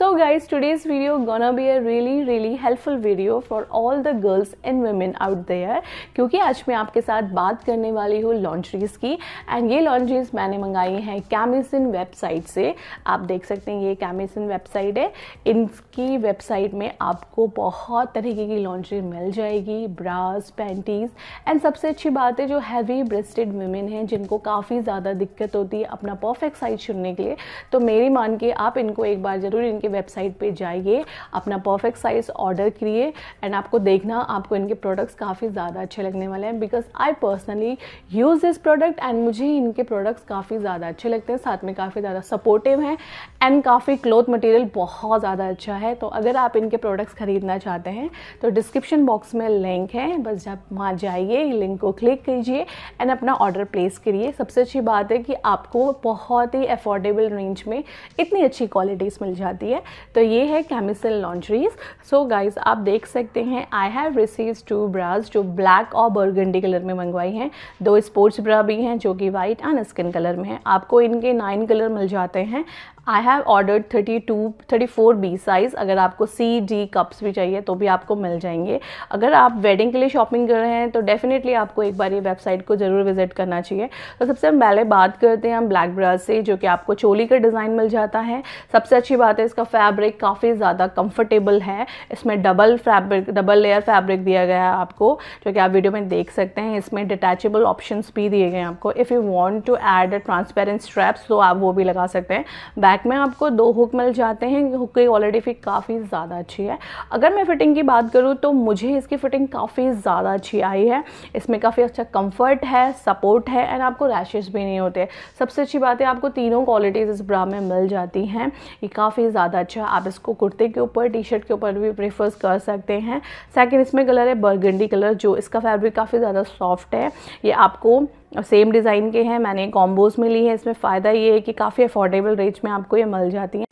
So guys, today's video gonna be a really really helpful video for all the girls and women out there क्योंकि आज मैं आपके साथ बात करने वाली हूँ लॉन्ड्रीज़ की एंड ये लॉन्ड्रीज़ मैंने मंगाई हैं कैमिसन वेबसाइट से आप देख सकते हैं ये कैमिसन वेबसाइट है इनकी वेबसाइट में आपको बहुत तरीके की लॉन्ड्री मिल जाएगी ब्रास पैंटीज़ एंड सबसे अच्छी बात है जो हैवी ब्रेस्टेड वुमेन हैं जिनको काफ़ी ज़्यादा दिक्कत होती है अपना परफेक्ट साइज़ चुनने के लिए तो मेरी मान के आप इनको एक बार ज़रूर इनके वेबसाइट पे जाइए अपना परफेक्ट साइज़ ऑर्डर करिए एंड आपको देखना आपको इनके प्रोडक्ट्स काफ़ी ज़्यादा अच्छे लगने वाले हैं because I personally use this product and मुझे इनके प्रोडक्ट्स काफ़ी ज़्यादा अच्छे लगते हैं साथ में काफ़ी ज़्यादा सपोर्टिव हैं एंड काफ़ी क्लोथ मटेरियल बहुत ज़्यादा अच्छा है तो अगर आप इनके प्रोडक्ट्स ख़रीदना चाहते हैं तो डिस्क्रिप्शन बॉक्स में लिंक है बस जब वहाँ जाइए लिंक को क्लिक कीजिए एंड अपना ऑर्डर प्लेस करिए सबसे अच्छी बात है कि आपको बहुत ही अफोर्डेबल रेंज में इतनी अच्छी क्वालिटीज़ मिल जाती है है तो ये है कैमिसल लॉन्ड्रीज सो गाइज आप देख सकते हैं I have receive two bras जो ब्लैक और बर्गंडी कलर में मंगवाई हैं दो स्पोर्ट्स ब्रा भी हैं जो कि वाइट एंड स्किन कलर में है आपको इनके नाइन कलर मिल जाते हैं I have ordered 32, 34 B size अगर आपको सी डी कप्स भी चाहिए तो भी आपको मिल जाएंगे अगर आप वेडिंग के लिए शॉपिंग कर रहे हैं तो डेफ़िनेटली आपको एक बार ये वेबसाइट को ज़रूर विज़िट करना चाहिए तो सबसे हम पहले बात करते हैं हम ब्लैक ब्रास से जो कि आपको चोली का डिज़ाइन मिल जाता है सबसे अच्छी बात है इसका फैब्रिक काफ़ी ज़्यादा कम्फर्टेबल है इसमें double fabric double layer fabric दिया गया है आपको जो कि आप वीडियो में देख सकते हैं इसमें डिटैचेबल ऑप्शन भी दिए गए हैं आपको if you want to a transparent straps तो आप वो भी लगा सकते हैं बैक बैक में आपको दो हुक मिल जाते हैं हुक की क्वालिटी भी काफ़ी ज़्यादा अच्छी है अगर मैं फिटिंग की बात करूँ तो मुझे इसकी फिटिंग काफ़ी ज़्यादा अच्छी आई है इसमें काफ़ी अच्छा कम्फर्ट है सपोर्ट है एंड आपको रैशेज भी नहीं होते सबसे अच्छी बात है आपको तीनों क्वालिटीज़ इस ब्रा में मिल जाती हैं ये काफ़ी ज़्यादा अच्छा आप इसको कुर्ते के ऊपर टी शर्ट के ऊपर भी प्रेफर्स कर सकते हैं सेकेंड इसमें कलर है बर्गंडी कलर जो इसका फैब्रिक काफ़ी ज़्यादा सॉफ्ट है ये आपको और सेम डिज़ाइन के हैं मैंने कॉम्बोज़ में ली है इसमें फ़ायदा ये है कि काफ़ी अफोर्डेबल रेंज में आपको ये मिल जाती हैं